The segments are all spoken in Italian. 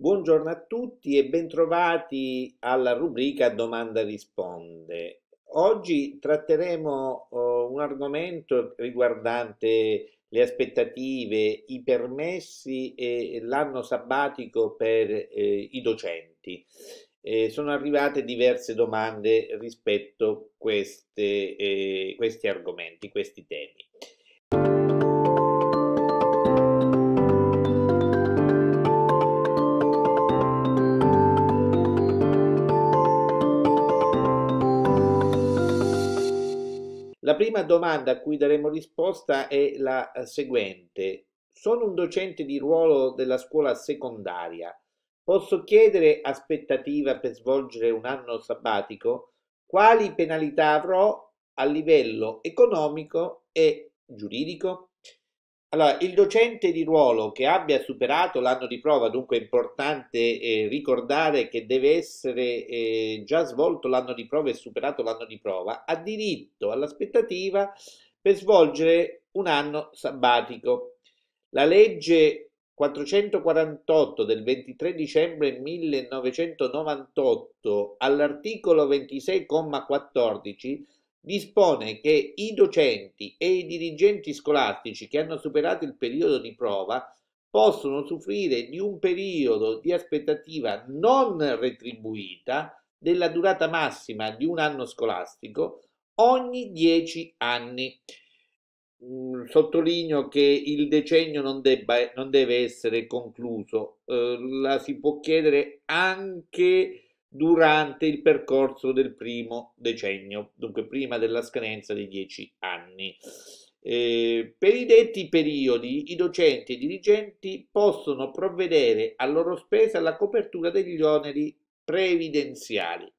Buongiorno a tutti e bentrovati alla rubrica Domanda risponde. Oggi tratteremo eh, un argomento riguardante le aspettative, i permessi e l'anno sabbatico per eh, i docenti. Eh, sono arrivate diverse domande rispetto a eh, questi argomenti, questi temi. prima domanda a cui daremo risposta è la eh, seguente. Sono un docente di ruolo della scuola secondaria. Posso chiedere aspettativa per svolgere un anno sabbatico? Quali penalità avrò a livello economico e giuridico? Allora, il docente di ruolo che abbia superato l'anno di prova, dunque è importante eh, ricordare che deve essere eh, già svolto l'anno di prova e superato l'anno di prova, ha diritto all'aspettativa per svolgere un anno sabbatico. La legge 448 del 23 dicembre 1998 all'articolo 26,14 dispone che i docenti e i dirigenti scolastici che hanno superato il periodo di prova possono soffrire di un periodo di aspettativa non retribuita della durata massima di un anno scolastico ogni dieci anni. Mm, sottolineo che il decennio non, debba, non deve essere concluso, eh, la si può chiedere anche durante il percorso del primo decennio, dunque prima della scadenza dei dieci anni. Eh, per i detti periodi i docenti e i dirigenti possono provvedere a loro spesa alla copertura degli oneri previdenziali,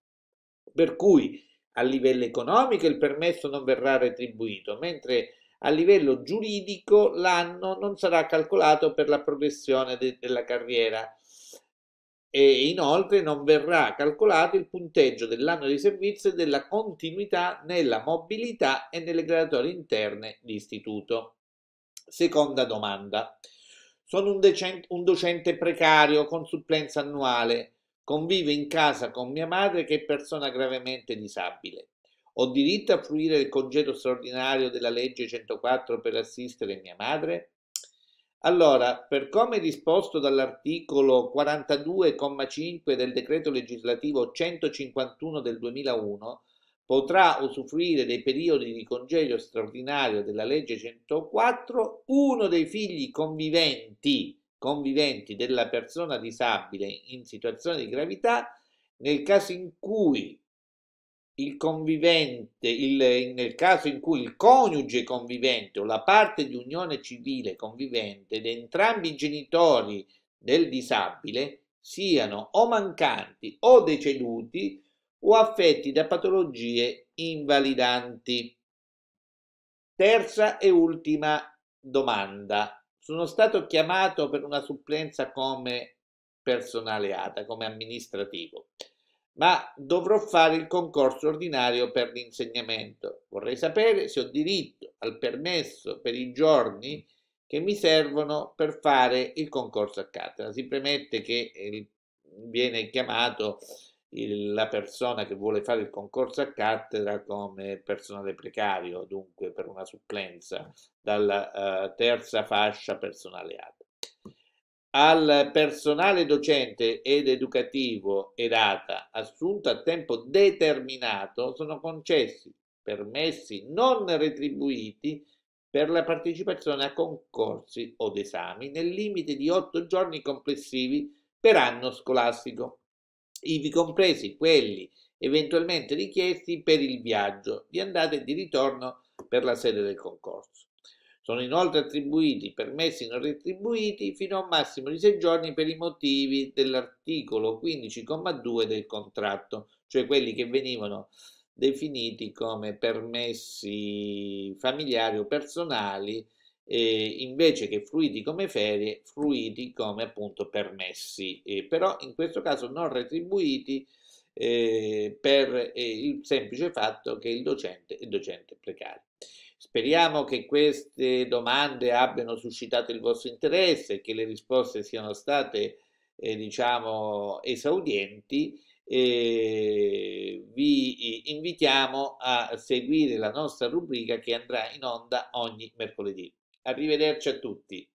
per cui a livello economico il permesso non verrà retribuito, mentre a livello giuridico l'anno non sarà calcolato per la progressione de- della carriera e inoltre non verrà calcolato il punteggio dell'anno di servizio e della continuità nella mobilità e nelle graduatorie interne di istituto. Seconda domanda. Sono un, decente, un docente precario con supplenza annuale. Convive in casa con mia madre che è persona gravemente disabile. Ho diritto a fruire del congedo straordinario della legge 104 per assistere mia madre? Allora, per come disposto dall'articolo 42,5 del decreto legislativo 151 del 2001, potrà usufruire dei periodi di congedo straordinario della legge 104 uno dei figli conviventi, conviventi della persona disabile in situazione di gravità nel caso in cui il convivente, il, nel caso in cui il coniuge convivente o la parte di unione civile convivente ed entrambi i genitori del disabile siano o mancanti o deceduti o affetti da patologie invalidanti. Terza e ultima domanda. Sono stato chiamato per una supplenza come personale ATA, come amministrativo ma dovrò fare il concorso ordinario per l'insegnamento. Vorrei sapere se ho diritto al permesso per i giorni che mi servono per fare il concorso a cattedra. Si premette che eh, viene chiamato il, la persona che vuole fare il concorso a cattedra come personale precario, dunque per una supplenza dalla uh, terza fascia personale ATA al personale docente ed educativo ed ATA assunto a tempo determinato sono concessi permessi non retribuiti per la partecipazione a concorsi od esami nel limite di otto giorni complessivi per anno scolastico, ivi compresi quelli eventualmente richiesti per il viaggio di andata e di ritorno per la sede del concorso. Sono inoltre attribuiti permessi non retribuiti fino a un massimo di sei giorni per i motivi dell'articolo 15,2 del contratto, cioè quelli che venivano definiti come permessi familiari o personali eh, invece che fruiti come ferie, fruiti come appunto permessi, eh, però in questo caso non retribuiti eh, per eh, il semplice fatto che il docente è docente precario. Speriamo che queste domande abbiano suscitato il vostro interesse, che le risposte siano state eh, diciamo esaudienti E vi invitiamo a seguire la nostra rubrica che andrà in onda ogni mercoledì. Arrivederci a tutti.